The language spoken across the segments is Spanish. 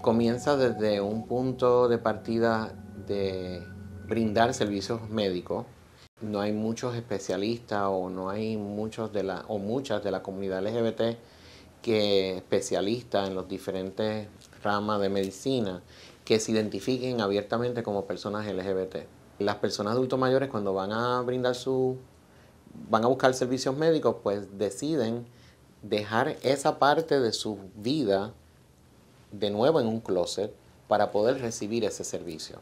comienza desde un punto de partida de brindar servicios médicos. No hay muchos especialistas o no hay muchos de la, o muchas de la comunidad LGBT que especialistas en los diferentes ramas de medicina que se identifiquen abiertamente como personas LGBT. Las personas adultos mayores cuando van a brindar su van a buscar servicios médicos, pues deciden dejar esa parte de su vida de nuevo en un closet para poder recibir ese servicio.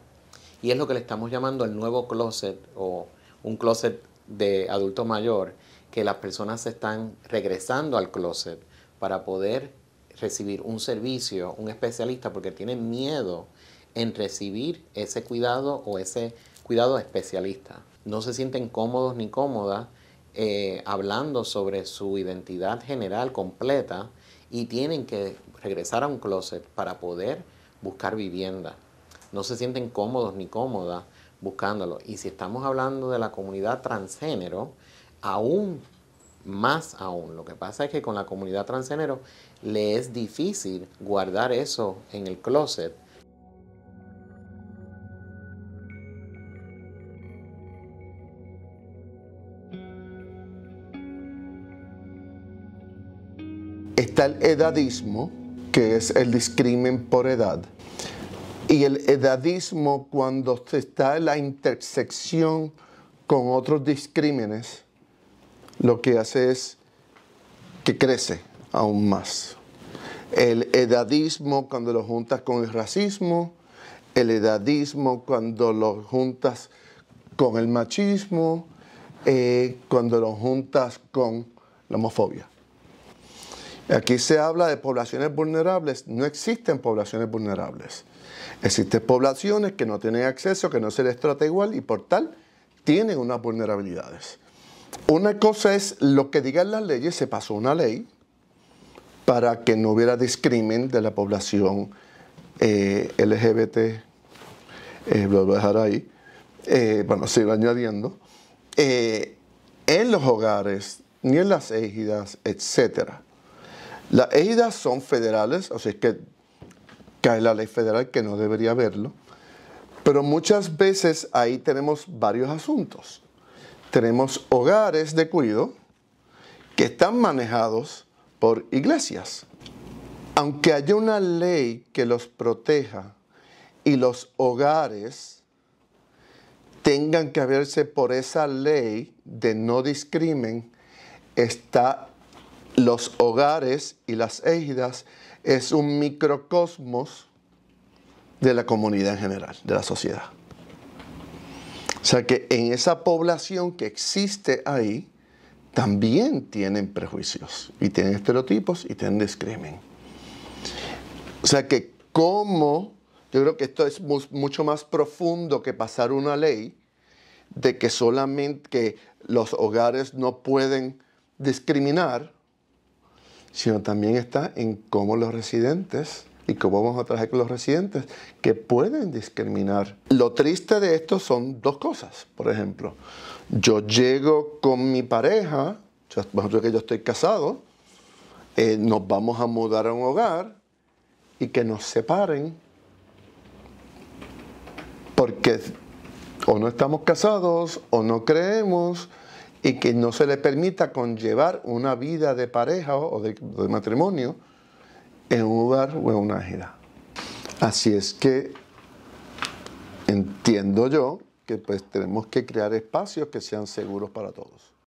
Y es lo que le estamos llamando el nuevo closet o un closet de adulto mayor, que las personas se están regresando al closet para poder recibir un servicio, un especialista, porque tienen miedo en recibir ese cuidado o ese cuidado especialista. No se sienten cómodos ni cómodas eh, hablando sobre su identidad general completa y tienen que regresar a un closet para poder buscar vivienda. No se sienten cómodos ni cómodas buscándolo. Y si estamos hablando de la comunidad transgénero, aún más aún. Lo que pasa es que con la comunidad transgénero le es difícil guardar eso en el closet Está el edadismo, que es el discrimen por edad. Y el edadismo cuando se está en la intersección con otros discrímenes, lo que hace es que crece aún más. El edadismo cuando lo juntas con el racismo, el edadismo cuando lo juntas con el machismo, eh, cuando lo juntas con la homofobia. Aquí se habla de poblaciones vulnerables. No existen poblaciones vulnerables. Existen poblaciones que no tienen acceso, que no se les trata igual y por tal tienen unas vulnerabilidades. Una cosa es lo que digan las leyes, se pasó una ley para que no hubiera discrimen de la población eh, LGBT, eh, lo voy a dejar ahí, eh, bueno, sigo añadiendo, en los hogares, ni en las égidas, etcétera. Las ejidas son federales, o sea que cae la ley federal que no debería haberlo, pero muchas veces ahí tenemos varios asuntos. Tenemos hogares de cuido que están manejados por iglesias. Aunque haya una ley que los proteja y los hogares tengan que verse por esa ley de no discrimen, está los hogares y las égidas es un microcosmos de la comunidad en general, de la sociedad. O sea que en esa población que existe ahí, también tienen prejuicios y tienen estereotipos y tienen discrimen. O sea que cómo, yo creo que esto es mucho más profundo que pasar una ley de que solamente que los hogares no pueden discriminar, sino también está en cómo los residentes y cómo vamos a trabajar con los residentes que pueden discriminar. Lo triste de esto son dos cosas, por ejemplo. Yo llego con mi pareja, yo, que yo estoy casado, eh, nos vamos a mudar a un hogar y que nos separen porque o no estamos casados o no creemos y que no se le permita conllevar una vida de pareja o de, matrimonio en un lugar o en una edad. Así es que entiendo yo que pues tenemos que crear espacios que sean seguros para todos.